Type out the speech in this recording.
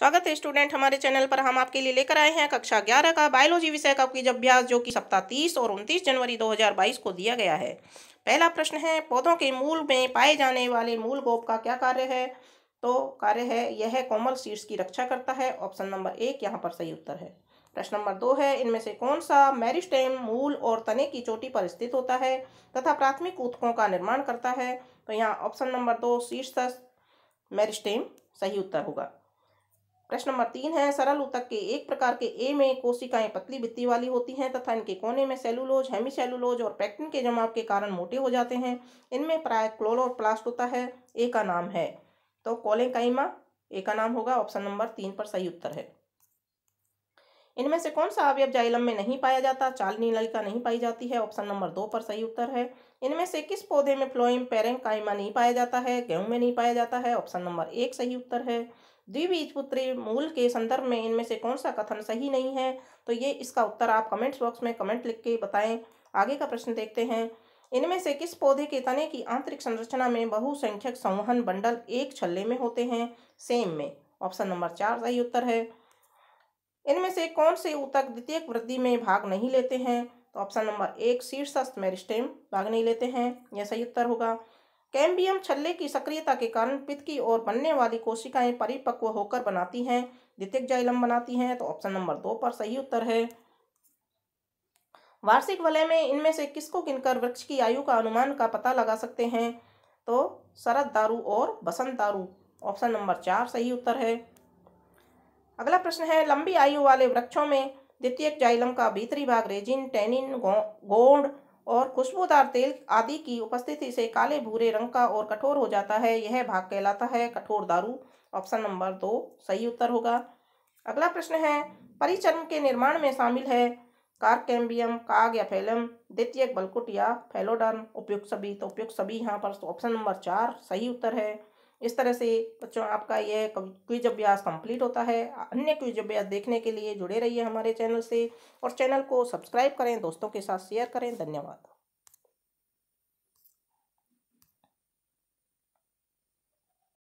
स्वागत है स्टूडेंट हमारे चैनल पर हम आपके लिए लेकर आए हैं कक्षा ग्यारह का बायोलॉजी विषय का क्विज अभ्यास जो कि सप्ताह तीस और उनतीस जनवरी 2022 को दिया गया है पहला प्रश्न है पौधों के मूल में पाए जाने वाले मूल गोप का क्या कार्य है तो कार्य है यह कोमल सीड्स की रक्षा करता है ऑप्शन नंबर एक यहाँ पर सही उत्तर है प्रश्न नंबर दो है इनमें से कौन सा मैरिस्टेम मूल और तने की चोटी पर स्थित होता है तथा प्राथमिक ऊतकों का निर्माण करता है तो यहाँ ऑप्शन नंबर दो शीर्ष मैरिस्टेम सही उत्तर होगा प्रश्न नंबर तीन है सरल उतक के एक प्रकार के ए में कोशिकाएं पतली बित्ती वाली होती हैं तथा इनके कोने में सेलुलोज सेलुलोज और पैक्टिन के जमाव के कारण मोटे हो जाते हैं इनमें प्राय क्लोरोप्लास्ट होता है ए का नाम है तो कोलेकाइमा ए का नाम होगा ऑप्शन नंबर तीन पर सही उत्तर है इनमें से कौन सा अवयव जाइलम में नहीं पाया जाता चालनी ललिका नहीं पाई जाती है ऑप्शन नंबर दो पर सही उत्तर है इनमें से किस पौधे में फ्लोइम पेरेंकाइमा नहीं पाया जाता है गेहूं में नहीं पाया जाता है ऑप्शन नंबर एक सही उत्तर है द्विबीजपुत्री मूल के संदर्भ में इनमें से कौन सा कथन सही नहीं है तो ये इसका उत्तर आप कमेंट्स बॉक्स में कमेंट लिख के बताएं आगे का प्रश्न देखते हैं इनमें से किस पौधे के तने की आंतरिक संरचना में बहुसंख्यक संवहन बंडल एक छल्ले में होते हैं सेम में ऑप्शन नंबर चार सही उत्तर है इनमें से कौन से ऊतक द्वितीय वृद्धि में भाग नहीं लेते हैं तो ऑप्शन नंबर एक शीर्षस्थ मेरिस्टेम भाग नहीं लेते हैं यह सही उत्तर होगा कैम्बियम छल्ले की सक्रियता के कारण पित्त की ओर बनने वाली कोशिकाएं परिपक्व होकर बनाती हैं द्वितीय जाइलम बनाती हैं तो ऑप्शन नंबर दो पर सही उत्तर है वार्षिक वलय में इनमें से किसको गिनकर वृक्ष की आयु का अनुमान का पता लगा सकते हैं तो शरद दारू और बसंत दारू ऑप्शन नंबर चार सही उत्तर है अगला प्रश्न है लंबी आयु वाले वृक्षों में द्वितीय जाइलम का भीतरी भाग रेजिन टेनिन गो, गोंड और खुशबूदार तेल आदि की उपस्थिति से काले भूरे रंग का और कठोर हो जाता है यह भाग कहलाता है कठोर दारू ऑप्शन नंबर दो सही उत्तर होगा अगला प्रश्न है परिचर्म के निर्माण में शामिल है कार्केम्बियम काग या फैलम द्वितीय बलकुट या फैलोडर्म उपयुक्त सभी तो उपयुक्त सभी यहाँ पर ऑप्शन नंबर चार सही उत्तर है इस तरह से बच्चों आपका यह क्विज अभ्यास कंप्लीट होता है अन्य क्विज अभ्यास देखने के लिए जुड़े रहिए हमारे चैनल से और चैनल को सब्सक्राइब करें दोस्तों के साथ शेयर करें धन्यवाद